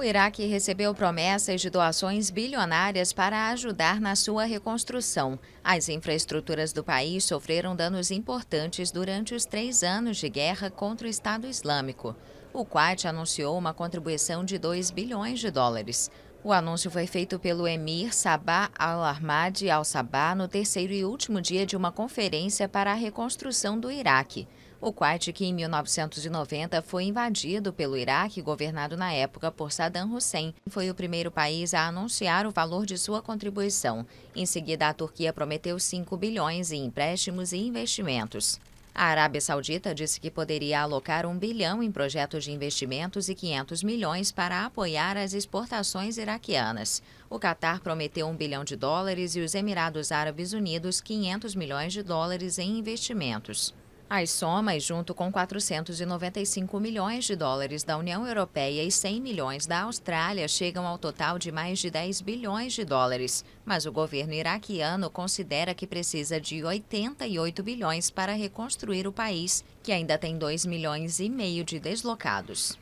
O Iraque recebeu promessas de doações bilionárias para ajudar na sua reconstrução. As infraestruturas do país sofreram danos importantes durante os três anos de guerra contra o Estado Islâmico. O Kuwait anunciou uma contribuição de 2 bilhões de dólares. O anúncio foi feito pelo emir Sabah al-Ahmad al-Sabah no terceiro e último dia de uma conferência para a reconstrução do Iraque. O Kuwait, que em 1990 foi invadido pelo Iraque, governado na época por Saddam Hussein, foi o primeiro país a anunciar o valor de sua contribuição. Em seguida, a Turquia prometeu 5 bilhões em empréstimos e investimentos. A Arábia Saudita disse que poderia alocar um bilhão em projetos de investimentos e 500 milhões para apoiar as exportações iraquianas. O Catar prometeu um bilhão de dólares e os Emirados Árabes Unidos 500 milhões de dólares em investimentos. As somas, junto com 495 milhões de dólares da União Europeia e 100 milhões da Austrália, chegam ao total de mais de 10 bilhões de dólares. Mas o governo iraquiano considera que precisa de 88 bilhões para reconstruir o país, que ainda tem 2 milhões e meio de deslocados.